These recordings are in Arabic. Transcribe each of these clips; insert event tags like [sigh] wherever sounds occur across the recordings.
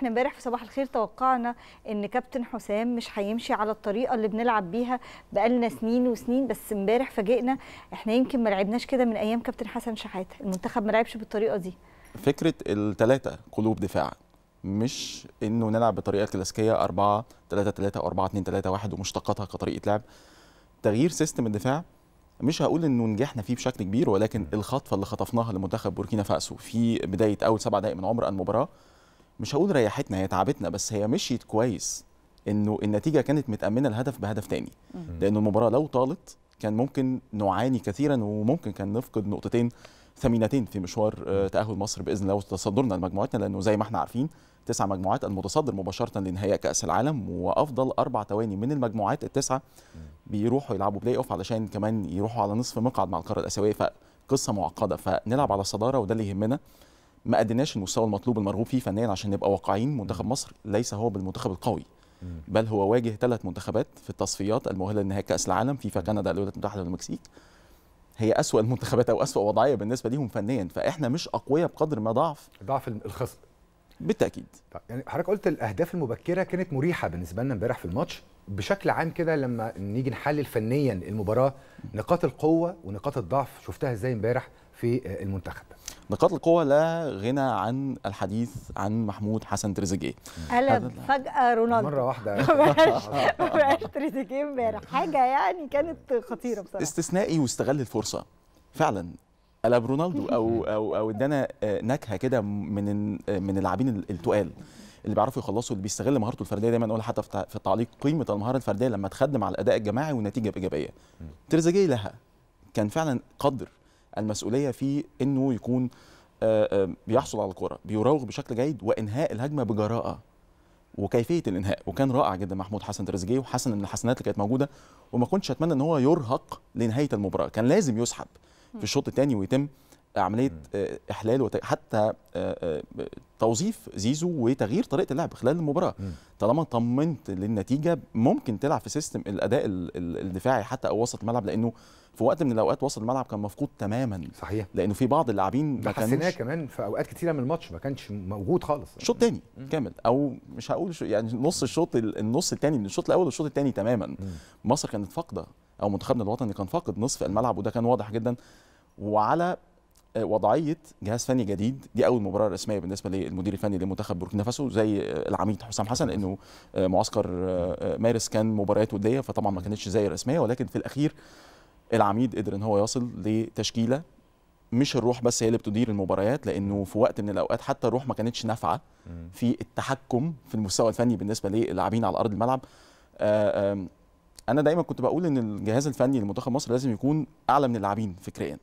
احنا امبارح في صباح الخير توقعنا ان كابتن حسام مش هيمشي على الطريقه اللي بنلعب بيها بقالنا سنين وسنين بس امبارح فاجئنا احنا يمكن ما لعبناش كده من ايام كابتن حسن شحاته المنتخب ما لعبش بالطريقه دي فكره الثلاثه قلوب دفاع مش انه نلعب بطريقه كلاسيكيه 4 3 3 4 2 3 1 ومشتقاتها كطريقه لعب تغيير سيستم الدفاع مش هقول انه نجحنا فيه بشكل كبير ولكن الخطفه اللي خطفناها لمنتخب بوركينا فاسو في بدايه اول سبع دقائق من عمر المباراه مش هقول ريحتنا هي تعبتنا بس هي مشيت كويس انه النتيجه كانت متامنه الهدف بهدف تاني لان المباراه لو طالت كان ممكن نعاني كثيرا وممكن كان نفقد نقطتين ثمينتين في مشوار آه، تاهل مصر باذن الله وتصدرنا لمجموعتنا لانه زي ما احنا عارفين تسع مجموعات المتصدر مباشره لنهائي كاس العالم وافضل اربع ثواني من المجموعات التسعه بيروحوا يلعبوا بلاي اوف علشان كمان يروحوا على نصف مقعد مع القاره الاسيويه فقصه معقده فنلعب على الصداره وده اللي يهمنا ما اديناش المستوى المطلوب المرغوب فيه فنيا عشان نبقى واقعيين منتخب مصر ليس هو بالمنتخب القوي بل هو واجه ثلاث منتخبات في التصفيات المؤهله لنهائي كاس العالم فيفا كندا الولايات المتحده والمكسيك هي أسوأ المنتخبات او أسوأ وضعيه بالنسبه ليهم فنيا فاحنا مش اقوياء بقدر ما ضعف ضعف الخصم بالتاكيد طيب، يعني حضرتك قلت الاهداف المبكره كانت مريحه بالنسبه لنا امبارح في الماتش بشكل عام كده لما نيجي نحلل فنيا المباراه نقاط القوه ونقاط الضعف شفتها ازاي امبارح في المنتخب نقاط القوة لا غنى عن الحديث عن محمود حسن تريزيجيه قلب فجأة رونالدو مرة واحدة [laughs] مبقاش تريزيجيه امبارح حاجة يعني كانت خطيرة بصراحة استثنائي واستغل الفرصة فعلا قلب رونالدو او او او ادانا آه، نكهه كده من من اللاعبين التقال اللي بيعرفوا يخلصوا اللي بيستغل مهارته الفرديه دايما اقول حتى في التعليق قيمه المهاره الفرديه لما تخدم على الاداء الجماعي والنتيجه الايجابيه تريزيجيه لها كان فعلا قدر المسؤوليه في انه يكون آه، آه، بيحصل على الكره بيراوغ بشكل جيد وانهاء الهجمه بجراءه وكيفيه الانهاء وكان رائع جدا محمود حسن تريزيجيه وحسن من الحسنات اللي كانت موجوده وما كنتش اتمنى ان هو يرهق لنهايه المباراه كان لازم يسحب في الشوط الثاني ويتم عمليه آه، احلال وت... حتى آه، آه، توظيف زيزو وتغيير طريقه اللعب خلال المباراه طالما طمنت للنتيجه ممكن تلعب في سيستم الاداء الدفاعي حتى او وسط الملعب لانه في وقت من الاوقات وسط الملعب كان مفقود تماما صحيح لانه في بعض اللاعبين ما حسيناه كمان في اوقات كتيره من الماتش ما كانش موجود خالص شوط تاني كامل او مش هقول شو يعني نص الشوط النص التاني من الشوط الاول والشوط التاني تماما مصر كانت فاقده او منتخبنا الوطني كان فاقد نصف الملعب وده كان واضح جدا وعلى آه، وضعيه جهاز فني جديد دي اول مباراه رسميه بالنسبه للمدير الفني لمنتخب بوركينا فاسو زي آه، العميد حسام حسن انه آه، معسكر مارس كان مباريات وديه فطبعا ما كانتش زي الرسميه ولكن في الاخير العميد قدر ان هو يصل لتشكيله مش الروح بس هي اللي بتدير المباريات لانه في وقت من الاوقات حتى الروح ما كانتش نافعه في التحكم في المستوى الفني بالنسبه للاعبين على ارض الملعب انا دايما كنت بقول ان الجهاز الفني لمنتخب مصر لازم يكون اعلى من اللاعبين فكريا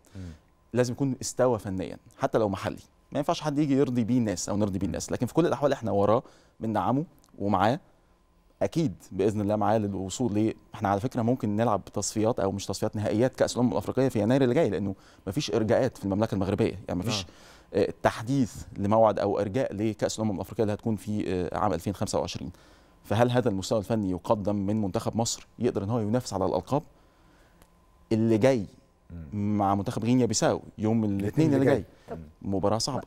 لازم يكون استوى فنيا حتى لو محلي ما ينفعش حد يجي يرضي بيه الناس او نرضي بيه الناس لكن في كل الاحوال احنا وراه بندعمه ومعاه اكيد باذن الله معاه للوصول ليه احنا على فكره ممكن نلعب تصفيات او مش تصفيات نهائيات كاس الامم الافريقيه في يناير اللي جاي لانه ما فيش ارجاءات في المملكه المغربيه يعني ما فيش آه. آه، تحديث لموعد او ارجاء لكاس الامم الافريقيه اللي هتكون في آه، عام 2025 فهل هذا المستوى الفني يقدم من منتخب مصر يقدر ان هو ينافس على الالقاب اللي جاي مع منتخب غينيا بيساو يوم الاثنين اللي جاي مباراه صعبه